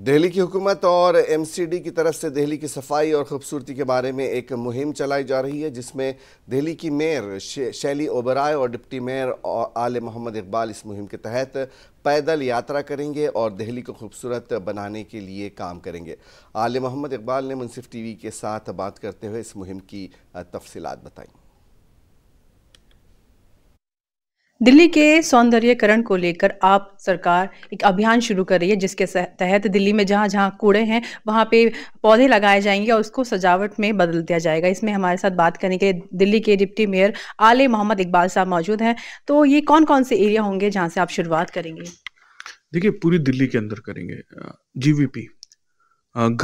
दिल्ली की हुकूमत और एमसीडी की तरफ से दिल्ली की सफाई और ख़ूबसूरती के बारे में एक मुहिम चलाई जा रही है जिसमें दिल्ली की मेयर शैली ओबराय और डिप्टी मेयर आल मोहम्मद इकबाल इस मुहिम के तहत पैदल यात्रा करेंगे और दिल्ली को खूबसूरत बनाने के लिए काम करेंगे आल मोहम्मद इकबाल ने मुनसिफ वी के साथ बात करते हुए इस मुहिम की तफसीत बताई दिल्ली के सौंदर्यकरण को लेकर आप सरकार एक अभियान शुरू कर रही है जिसके तहत दिल्ली में जहाँ जहाँ कूड़े हैं वहाँ पे पौधे लगाए जाएंगे और उसको सजावट में बदल दिया जाएगा इसमें हमारे साथ बात करने के लिए दिल्ली के डिप्टी मेयर आले मोहम्मद इकबाल साहब मौजूद हैं तो ये कौन कौन से एरिया होंगे जहाँ से आप शुरुआत करेंगे देखिए पूरी दिल्ली के अंदर करेंगे जीवीपी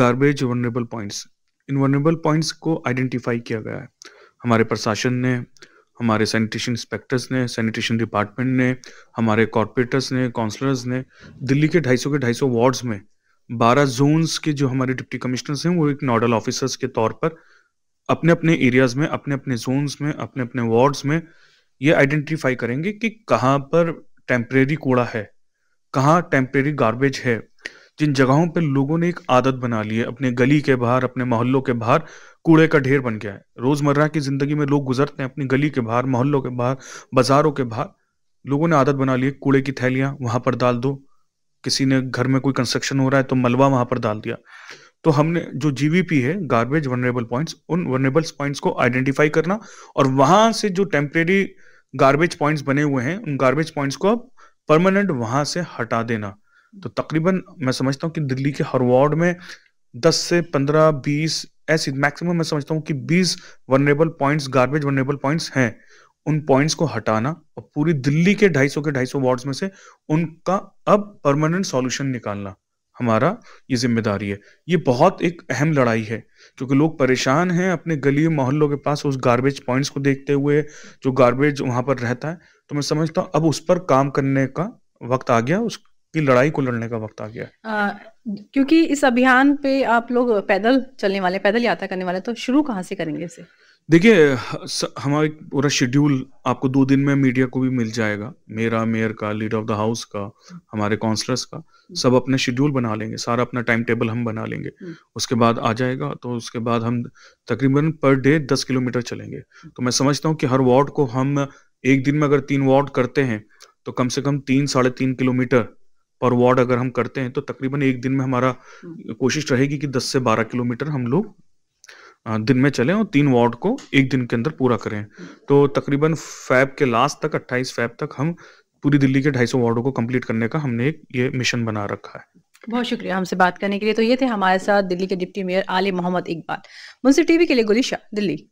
गार्बेज वनरेबल पॉइंट्स इन वनरेबल पॉइंट्स को आइडेंटिफाई किया गया है हमारे प्रशासन ने हमारे सैनिटेशन इंस्पेक्टर्स ने सैनिटेशन डिपार्टमेंट ने हमारे कॉरपोरेटर्स ने काउंसलर्स ने दिल्ली के 250 के 250 वार्ड्स में 12 जोन्स के जो हमारे डिप्टी कमिश्नर्स हैं वो एक नोडल ऑफिसर्स के तौर पर अपने अपने एरियाज में अपने अपने जोन्स में अपने अपने वार्ड्स में ये आइडेंटिफाई करेंगे कि कहाँ पर टेम्परेरी कूड़ा है कहाँ टेम्परेरी गार्बेज है जिन जगहों पर लोगों ने एक आदत बना ली है अपने गली के बाहर अपने मोहल्लों के बाहर कूड़े का ढेर बन गया है रोजमर्रा की जिंदगी में लोग गुजरते हैं अपनी गली के बाहर मोहल्लों के बाहर बाजारों के बाहर लोगों ने आदत बना ली है कूड़े की थैलियां वहां पर डाल दो किसी ने घर में कोई कंस्ट्रक्शन हो रहा है तो मलबा वहां पर डाल दिया तो हमने जो जीवीपी है गार्बेज वनरेबल पॉइंट्स उन वनरेबल पॉइंट्स को आइडेंटिफाई करना और वहां से जो टेम्परेरी गार्बेज पॉइंट्स बने हुए हैं उन गार्बेज पॉइंट्स को अब परमानेंट वहां से हटा देना तो तकरीबन मैं समझता हूँ कि दिल्ली के हर वार्ड में दस से पंद्रह बीस ऐसी मैक्सिमम मैं समझता हूँ कि बीस vulnerable points garbage vulnerable points हैं उन पॉइंट्स को हटाना और पूरी दिल्ली के 250 के 250 वार्ड्स में से उनका अब परमानेंट सॉल्यूशन निकालना हमारा ये जिम्मेदारी है ये बहुत एक अहम लड़ाई है क्योंकि लोग परेशान हैं अपने गली मोहल्लों के पास उस गार्बेज पॉइंट्स को देखते हुए जो गार्बेज वहाँ पर रहता है तो मैं समझता हूँ अब उस पर काम करने का वक्त आ गया उस की लड़ाई को लड़ने का वक्त आ गया है क्योंकि इस अभियान पे आप लोग पैदल चलने वाले पैदल यात्रा करने वाले तो शुरू कहाँ से करेंगे इसे देखिए हमारा पूरा शेड्यूल आपको दो दिन में मीडिया को भी मिल जाएगा मेरा मेयर का लीडर ऑफ द हाउस का हमारे काउंसलर्स का सब अपना शेड्यूल बना लेंगे सारा अपना टाइम टेबल हम बना लेंगे हम्म। उसके बाद आ जाएगा तो उसके बाद हम तकरीबन पर डे दस किलोमीटर चलेंगे तो मैं समझता हूँ कि हर वार्ड को हम एक दिन में अगर तीन वार्ड करते हैं तो कम से कम तीन साढ़े तीन किलोमीटर पर वार्ड अगर हम करते हैं तो तकरीबन एक दिन में हमारा हम्म। कोशिश रहेगी कि दस से बारह किलोमीटर हम लोग दिन में चलें और तीन वार्ड को एक दिन के अंदर पूरा करें तो तकरीबन फैब के लास्ट तक 28 फैब तक हम पूरी दिल्ली के 250 वार्डों को कंप्लीट करने का हमने एक ये मिशन बना रखा है बहुत शुक्रिया हमसे बात करने के लिए तो ये थे हमारे साथ दिल्ली के डिप्टी मेयर आलिम मोहम्मद इकबाल मुंसिफ टीवी के लिए गुलिशा दिल्ली